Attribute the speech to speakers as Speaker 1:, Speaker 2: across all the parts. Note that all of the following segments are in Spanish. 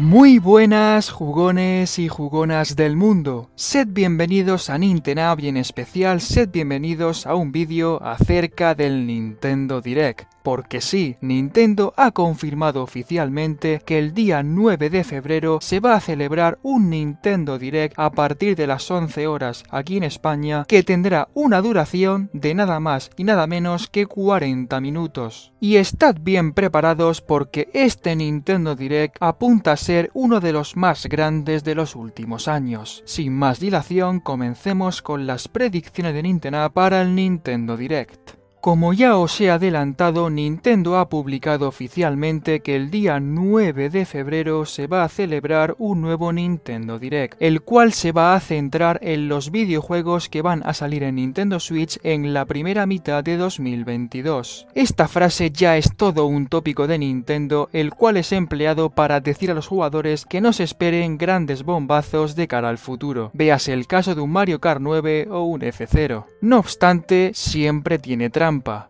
Speaker 1: Muy buenas jugones y jugonas del mundo, sed bienvenidos a Nintendo y en especial sed bienvenidos a un vídeo acerca del Nintendo Direct. Porque sí, Nintendo ha confirmado oficialmente que el día 9 de febrero se va a celebrar un Nintendo Direct a partir de las 11 horas aquí en España que tendrá una duración de nada más y nada menos que 40 minutos. Y estad bien preparados porque este Nintendo Direct apunta a ser uno de los más grandes de los últimos años. Sin más dilación, comencemos con las predicciones de Nintendo para el Nintendo Direct. Como ya os he adelantado, Nintendo ha publicado oficialmente que el día 9 de febrero se va a celebrar un nuevo Nintendo Direct, el cual se va a centrar en los videojuegos que van a salir en Nintendo Switch en la primera mitad de 2022. Esta frase ya es todo un tópico de Nintendo, el cual es empleado para decir a los jugadores que no se esperen grandes bombazos de cara al futuro, veas el caso de un Mario Kart 9 o un F0. No obstante, siempre tiene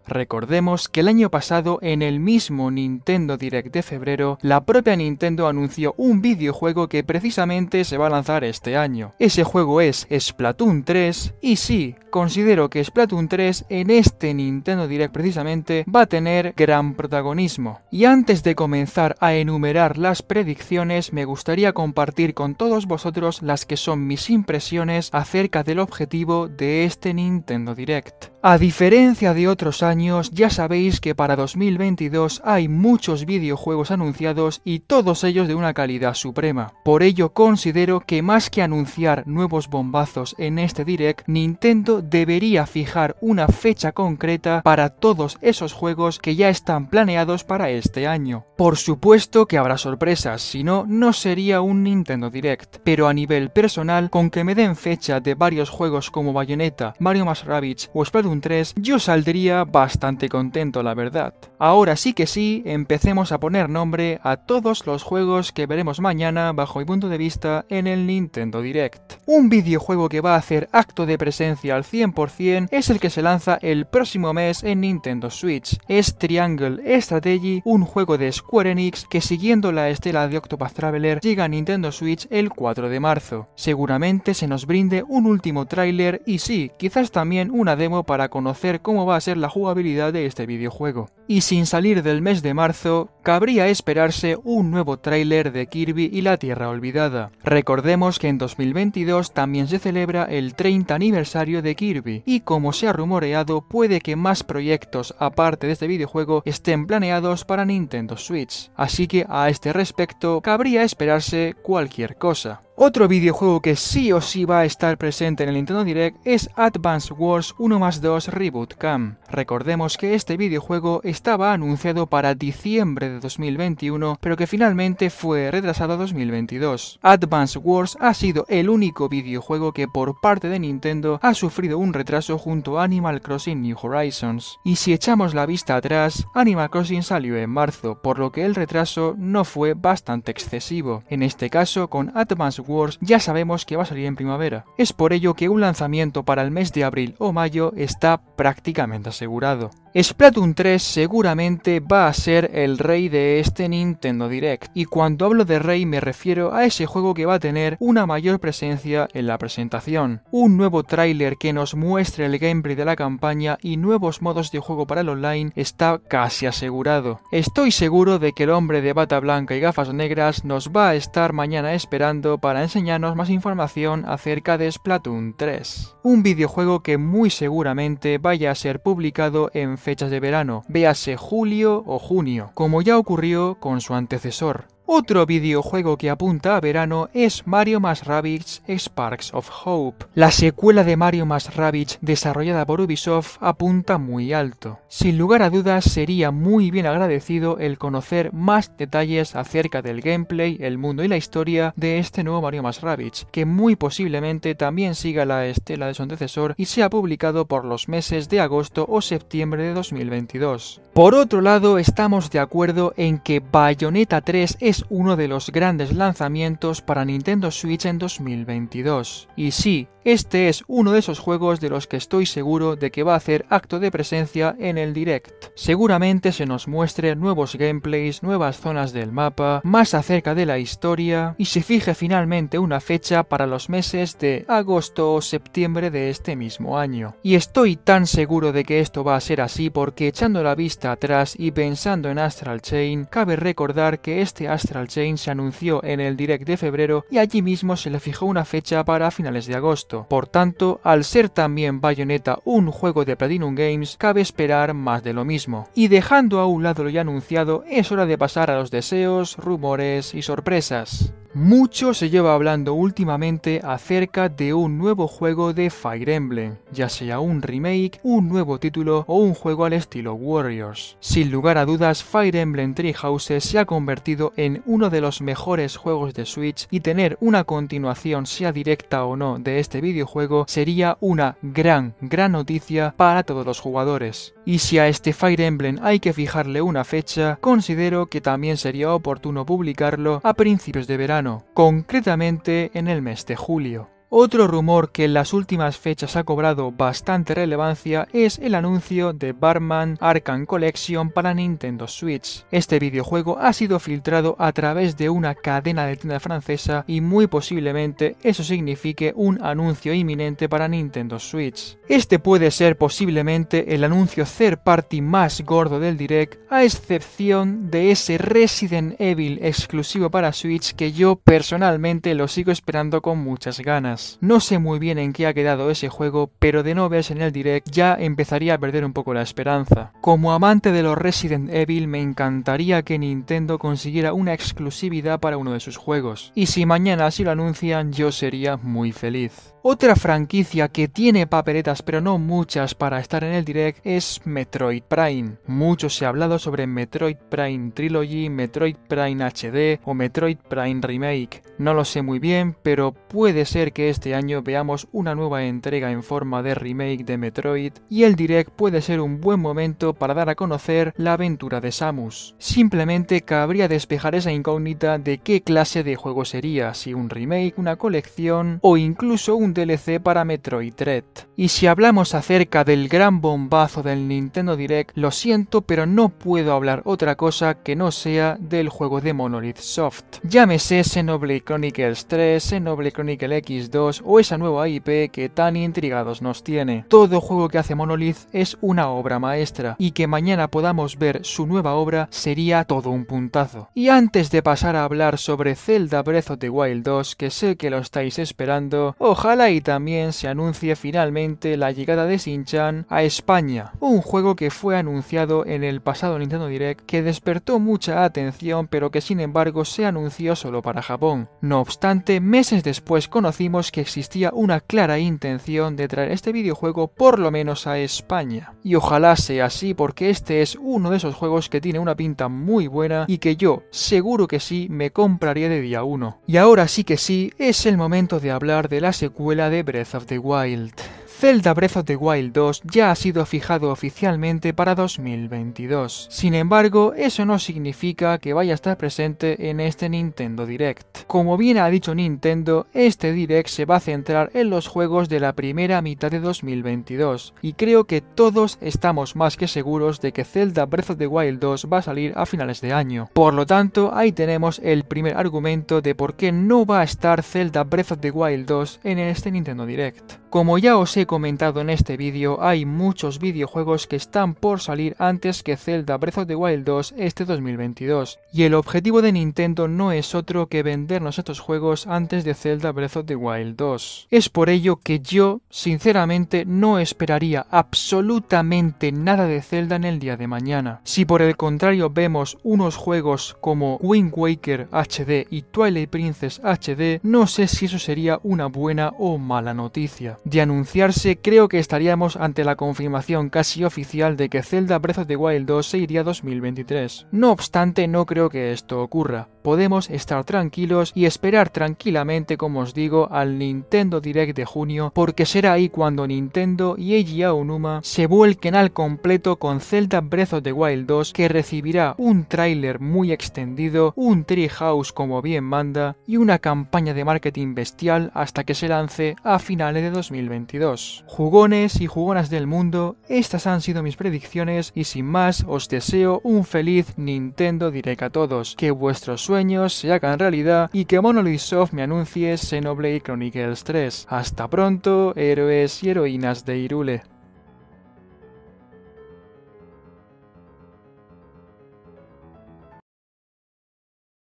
Speaker 1: Recordemos que el año pasado en el mismo Nintendo Direct de febrero, la propia Nintendo anunció un videojuego que precisamente se va a lanzar este año. Ese juego es Splatoon 3 y sí, considero que Splatoon 3 en este Nintendo Direct precisamente va a tener gran protagonismo. Y antes de comenzar a enumerar las predicciones, me gustaría compartir con todos vosotros las que son mis impresiones acerca del objetivo de este Nintendo Direct. A diferencia de otros años, ya sabéis que para 2022 hay muchos videojuegos anunciados y todos ellos de una calidad suprema. Por ello considero que más que anunciar nuevos bombazos en este direct, Nintendo debería fijar una fecha concreta para todos esos juegos que ya están planeados para este año. Por supuesto que habrá sorpresas, si no, no sería un Nintendo Direct. Pero a nivel personal, con que me den fecha de varios juegos como Bayonetta, Mario Más Rabbids o Splatoon 3, yo saldría bastante contento, la verdad. Ahora sí que sí, empecemos a poner nombre a todos los juegos que veremos mañana, bajo mi punto de vista, en el Nintendo Direct. Un videojuego que va a hacer acto de presencia al 100% es el que se lanza el próximo mes en Nintendo Switch. Es Triangle Strategy, un juego de Square Enix que siguiendo la estela de Octopath Traveler llega a Nintendo Switch el 4 de marzo. Seguramente se nos brinde un último tráiler y sí, quizás también una demo para para conocer cómo va a ser la jugabilidad de este videojuego. Y sin salir del mes de marzo, cabría esperarse un nuevo tráiler de Kirby y la Tierra Olvidada. Recordemos que en 2022 también se celebra el 30 aniversario de Kirby, y como se ha rumoreado, puede que más proyectos aparte de este videojuego estén planeados para Nintendo Switch. Así que a este respecto, cabría esperarse cualquier cosa. Otro videojuego que sí o sí va a estar presente en el Nintendo Direct es Advance Wars 1 más 2 Reboot Camp. Recordemos que este videojuego estaba anunciado para diciembre de 2021, pero que finalmente fue retrasado a 2022. Advance Wars ha sido el único videojuego que por parte de Nintendo ha sufrido un retraso junto a Animal Crossing New Horizons. Y si echamos la vista atrás, Animal Crossing salió en marzo, por lo que el retraso no fue bastante excesivo. En este caso, con Advance ya sabemos que va a salir en primavera. Es por ello que un lanzamiento para el mes de abril o mayo está prácticamente asegurado. Splatoon 3 seguramente va a ser el rey de este Nintendo Direct, y cuando hablo de rey me refiero a ese juego que va a tener una mayor presencia en la presentación, un nuevo tráiler que nos muestre el gameplay de la campaña y nuevos modos de juego para el online está casi asegurado. Estoy seguro de que el hombre de bata blanca y gafas negras nos va a estar mañana esperando para enseñarnos más información acerca de Splatoon 3, un videojuego que muy seguramente vaya a ser publicado en fechas de verano, véase julio o junio, como ya ocurrió con su antecesor, otro videojuego que apunta a verano es Mario más Rabbids Sparks of Hope. La secuela de Mario más Rabbids desarrollada por Ubisoft apunta muy alto. Sin lugar a dudas sería muy bien agradecido el conocer más detalles acerca del gameplay, el mundo y la historia de este nuevo Mario más Rabbids, que muy posiblemente también siga la estela de su antecesor y sea publicado por los meses de agosto o septiembre de 2022. Por otro lado, estamos de acuerdo en que Bayonetta 3 es uno de los grandes lanzamientos para Nintendo Switch en 2022. Y sí, este es uno de esos juegos de los que estoy seguro de que va a hacer acto de presencia en el direct. Seguramente se nos muestre nuevos gameplays, nuevas zonas del mapa, más acerca de la historia y se fije finalmente una fecha para los meses de agosto o septiembre de este mismo año. Y estoy tan seguro de que esto va a ser así porque echando la vista atrás y pensando en Astral Chain, cabe recordar que este Astral Chain se anunció en el direct de febrero y allí mismo se le fijó una fecha para finales de agosto. Por tanto, al ser también Bayonetta un juego de Platinum Games, cabe esperar más de lo mismo. Y dejando a un lado lo ya anunciado, es hora de pasar a los deseos, rumores y sorpresas. Mucho se lleva hablando últimamente acerca de un nuevo juego de Fire Emblem, ya sea un remake, un nuevo título o un juego al estilo Warriors. Sin lugar a dudas, Fire Emblem Three Houses se ha convertido en uno de los mejores juegos de Switch y tener una continuación, sea directa o no, de este videojuego sería una gran, gran noticia para todos los jugadores. Y si a este Fire Emblem hay que fijarle una fecha, considero que también sería oportuno publicarlo a principios de verano concretamente en el mes de julio. Otro rumor que en las últimas fechas ha cobrado bastante relevancia es el anuncio de Batman Arkham Collection para Nintendo Switch. Este videojuego ha sido filtrado a través de una cadena de tienda francesa y muy posiblemente eso signifique un anuncio inminente para Nintendo Switch. Este puede ser posiblemente el anuncio third party más gordo del direct, a excepción de ese Resident Evil exclusivo para Switch que yo personalmente lo sigo esperando con muchas ganas. No sé muy bien en qué ha quedado ese juego, pero de no verse en el direct ya empezaría a perder un poco la esperanza. Como amante de los Resident Evil me encantaría que Nintendo consiguiera una exclusividad para uno de sus juegos, y si mañana así lo anuncian yo sería muy feliz. Otra franquicia que tiene papeletas pero no muchas para estar en el direct es Metroid Prime. Mucho se ha hablado sobre Metroid Prime Trilogy, Metroid Prime HD o Metroid Prime Remake. No lo sé muy bien, pero puede ser que este año veamos una nueva entrega en forma de remake de Metroid y el Direct puede ser un buen momento para dar a conocer la aventura de Samus. Simplemente cabría despejar esa incógnita de qué clase de juego sería, si un remake, una colección o incluso un DLC para Metroid Dread. Y si hablamos acerca del gran bombazo del Nintendo Direct, lo siento pero no puedo hablar otra cosa que no sea del juego de Monolith Soft. Llámese Xenoblade Chronicles 3, Xenoblade Chronicles X2, o esa nueva IP que tan intrigados nos tiene. Todo juego que hace Monolith es una obra maestra y que mañana podamos ver su nueva obra sería todo un puntazo. Y antes de pasar a hablar sobre Zelda Breath of the Wild 2, que sé que lo estáis esperando, ojalá y también se anuncie finalmente la llegada de Sinchan a España, un juego que fue anunciado en el pasado Nintendo Direct que despertó mucha atención pero que sin embargo se anunció solo para Japón. No obstante, meses después conocimos que existía una clara intención de traer este videojuego por lo menos a España. Y ojalá sea así porque este es uno de esos juegos que tiene una pinta muy buena y que yo, seguro que sí, me compraría de día 1. Y ahora sí que sí, es el momento de hablar de la secuela de Breath of the Wild. Zelda Breath of the Wild 2 ya ha sido fijado oficialmente para 2022. Sin embargo, eso no significa que vaya a estar presente en este Nintendo Direct. Como bien ha dicho Nintendo, este Direct se va a centrar en los juegos de la primera mitad de 2022, y creo que todos estamos más que seguros de que Zelda Breath of the Wild 2 va a salir a finales de año. Por lo tanto, ahí tenemos el primer argumento de por qué no va a estar Zelda Breath of the Wild 2 en este Nintendo Direct. Como ya os he comentado en este vídeo, hay muchos videojuegos que están por salir antes que Zelda Breath of the Wild 2 este 2022, y el objetivo de Nintendo no es otro que vendernos estos juegos antes de Zelda Breath of the Wild 2. Es por ello que yo, sinceramente, no esperaría absolutamente nada de Zelda en el día de mañana. Si por el contrario vemos unos juegos como Wind Waker HD y Twilight Princess HD, no sé si eso sería una buena o mala noticia de anunciarse, creo que estaríamos ante la confirmación casi oficial de que Zelda Breath of the Wild 2 se iría 2023. No obstante, no creo que esto ocurra. Podemos estar tranquilos y esperar tranquilamente, como os digo, al Nintendo Direct de junio, porque será ahí cuando Nintendo y Eiji Aonuma se vuelquen al completo con Zelda Breath of the Wild 2, que recibirá un tráiler muy extendido, un treehouse como bien manda y una campaña de marketing bestial hasta que se lance a finales de 2023. 2022. Jugones y jugonas del mundo, estas han sido mis predicciones y sin más os deseo un feliz Nintendo Direct a todos, que vuestros sueños se hagan realidad y que Monolith Soft me anuncie Xenoblade Chronicles 3. Hasta pronto, héroes y heroínas de Irule.